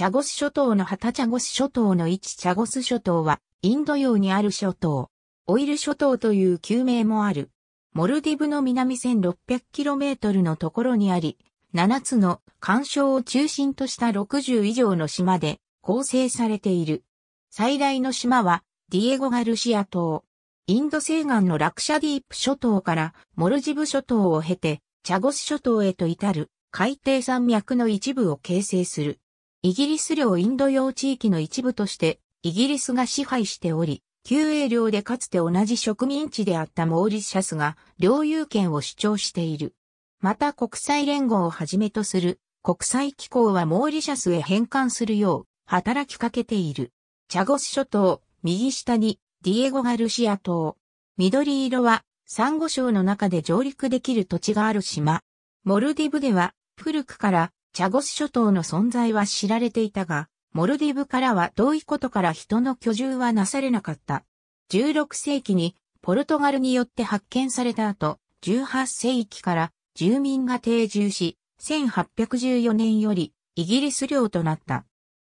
チャゴス諸島の旗チャゴス諸島の位置チャゴス諸島は、インド洋にある諸島。オイル諸島という旧名もある。モルディブの南 1600km のところにあり、7つの干渉を中心とした60以上の島で構成されている。最大の島はディエゴ・ガルシア島。インド西岸のラクシャディープ諸島からモルジブ諸島を経てチャゴス諸島へと至る海底山脈の一部を形成する。イギリス領インド洋地域の一部としてイギリスが支配しており、旧英領でかつて同じ植民地であったモーリシャスが領有権を主張している。また国際連合をはじめとする国際機構はモーリシャスへ返還するよう働きかけている。チャゴス諸島、右下にディエゴガルシア島。緑色はサンゴ礁の中で上陸できる土地がある島。モルディブでは古くからチャゴス諸島の存在は知られていたが、モルディブからは遠いことから人の居住はなされなかった。16世紀にポルトガルによって発見された後、18世紀から住民が定住し、1814年よりイギリス領となった。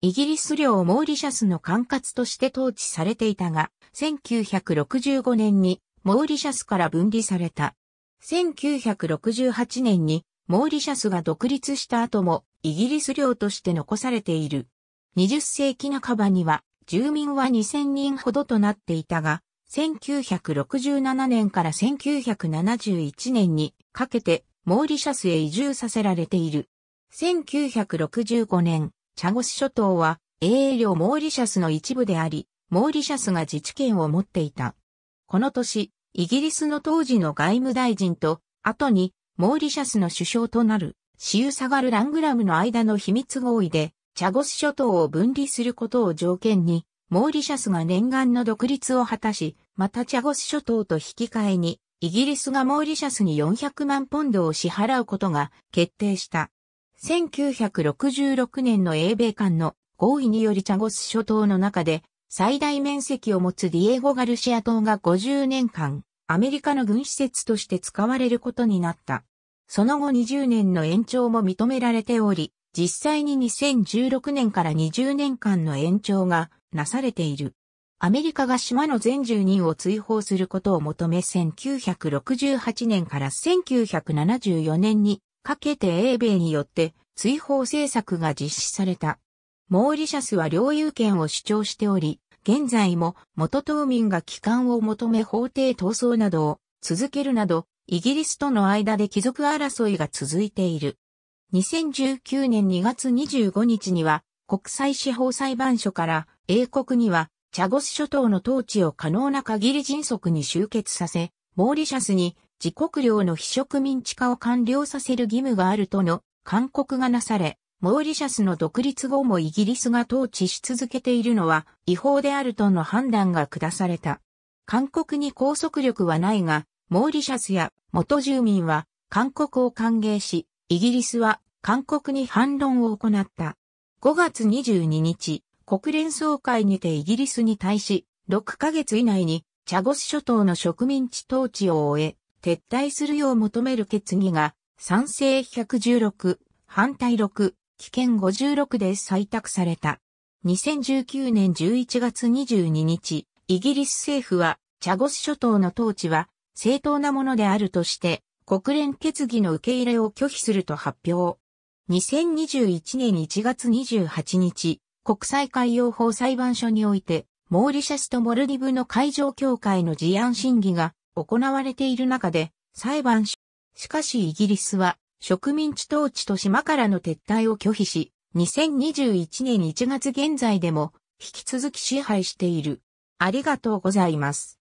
イギリス領モーリシャスの管轄として統治されていたが、1965年にモーリシャスから分離された。1968年にモーリシャスが独立した後もイギリス領として残されている。20世紀半ばには住民は2000人ほどとなっていたが、1967年から1971年にかけてモーリシャスへ移住させられている。1965年、チャゴス諸島は英領モーリシャスの一部であり、モーリシャスが自治権を持っていた。この年、イギリスの当時の外務大臣と、後にモーリシャスの首相となる、シウサガル・ラングラムの間の秘密合意で、チャゴス諸島を分離することを条件に、モーリシャスが念願の独立を果たし、またチャゴス諸島と引き換えに、イギリスがモーリシャスに400万ポンドを支払うことが決定した。1966年の英米間の合意によりチャゴス諸島の中で最大面積を持つディエゴ・ガルシア島が50年間アメリカの軍施設として使われることになった。その後20年の延長も認められており、実際に2016年から20年間の延長がなされている。アメリカが島の全住人を追放することを求め1968年から1974年にかけて英米によって追放政策が実施された。モーリシャスは領有権を主張しており、現在も元島民が帰還を求め法廷闘争などを続けるなど、イギリスとの間で貴族争いが続いている。2019年2月25日には、国際司法裁判所から英国にはチャゴス諸島の統治を可能な限り迅速に集結させ、モーリシャスに自国領の非植民地化を完了させる義務があるとの勧告がなされ、モーリシャスの独立後もイギリスが統治し続けているのは違法であるとの判断が下された。韓国に拘束力はないが、モーリシャスや元住民は韓国を歓迎し、イギリスは韓国に反論を行った。5月22日、国連総会にてイギリスに対し、6ヶ月以内にチャゴス諸島の植民地統治を終え、撤退するよう求める決議が賛成116、反対6、危険56で採択された。2019年11月22日、イギリス政府は、チャゴス諸島の統治は正当なものであるとして、国連決議の受け入れを拒否すると発表。2021年1月28日、国際海洋法裁判所において、モーリシャスとモルディブの海上協会の事案審議が行われている中で、裁判所、しかしイギリスは植民地統治と島からの撤退を拒否し、2021年1月現在でも引き続き支配している。ありがとうございます。